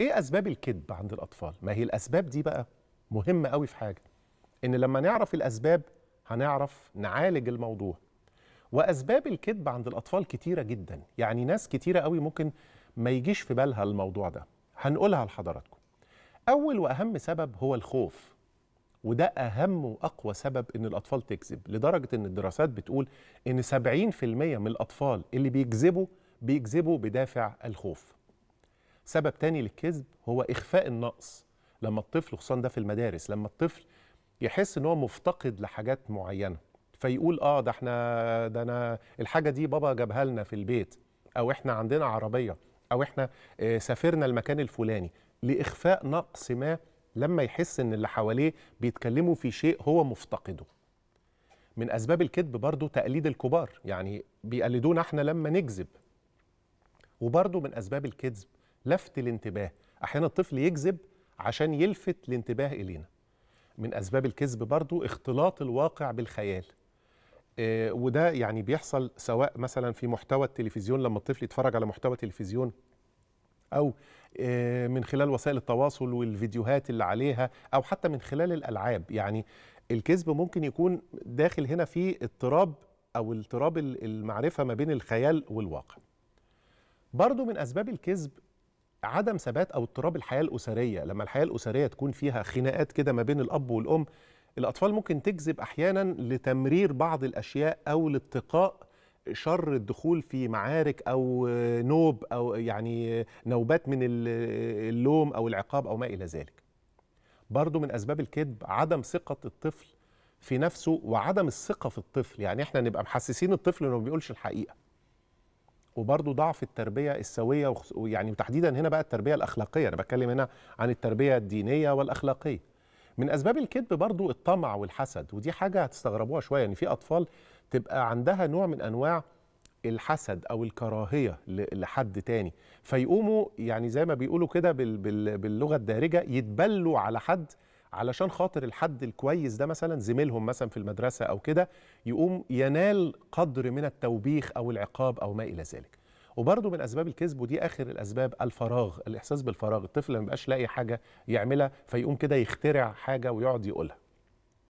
ايه اسباب الكذب عند الاطفال ما هي الاسباب دي بقى مهمه قوي في حاجه ان لما نعرف الاسباب هنعرف نعالج الموضوع واسباب الكذب عند الاطفال كتيره جدا يعني ناس كتيره قوي ممكن ما يجيش في بالها الموضوع ده هنقولها لحضراتكم اول واهم سبب هو الخوف وده اهم واقوى سبب ان الاطفال تكذب لدرجه ان الدراسات بتقول ان 70% من الاطفال اللي بيكذبوا بيكذبوا بدافع الخوف سبب تاني للكذب هو إخفاء النقص لما الطفل خصوصا ده في المدارس لما الطفل يحس ان هو مفتقد لحاجات معينه فيقول اه ده احنا ده انا الحاجه دي بابا جابها لنا في البيت او احنا عندنا عربيه او احنا آه، سافرنا المكان الفلاني لاخفاء نقص ما لما يحس ان اللي حواليه بيتكلموا في شيء هو مفتقده من اسباب الكذب برضو تقليد الكبار يعني بيقلدونا احنا لما نكذب وبرضو من اسباب الكذب لفت الانتباه احيانا الطفل يكذب عشان يلفت الانتباه الينا من اسباب الكذب برضو اختلاط الواقع بالخيال اه وده يعني بيحصل سواء مثلا في محتوى التلفزيون لما الطفل يتفرج على محتوى تلفزيون او اه من خلال وسائل التواصل والفيديوهات اللي عليها او حتى من خلال الالعاب يعني الكذب ممكن يكون داخل هنا في اضطراب او اضطراب المعرفه ما بين الخيال والواقع برضو من اسباب الكذب عدم ثبات او اضطراب الحياه الاسريه لما الحياه الاسريه تكون فيها خناقات كده ما بين الاب والام الاطفال ممكن تجذب احيانا لتمرير بعض الاشياء او لاتقاء شر الدخول في معارك او نوب او يعني نوبات من اللوم او العقاب او ما الى ذلك برضو من اسباب الكذب عدم ثقه الطفل في نفسه وعدم الثقه في الطفل يعني احنا نبقى محسسين الطفل انه ما بيقولش الحقيقه وبرضه ضعف التربيه السويه ويعني وتحديدا هنا بقى التربيه الاخلاقيه انا بتكلم هنا عن التربيه الدينيه والاخلاقيه من اسباب الكذب برضه الطمع والحسد ودي حاجه هتستغربوها شويه ان يعني في اطفال تبقى عندها نوع من انواع الحسد او الكراهيه لحد تاني فيقوموا يعني زي ما بيقولوا كده باللغه الدارجه يتبلوا على حد علشان خاطر الحد الكويس ده مثلا زميلهم مثلا في المدرسه او كده يقوم ينال قدر من التوبيخ او العقاب او ما الى ذلك وبرضه من اسباب الكذب ودي اخر الاسباب الفراغ الاحساس بالفراغ الطفل ما بيبقاش لاقي حاجه يعملها فيقوم كده يخترع حاجه ويقعد يقولها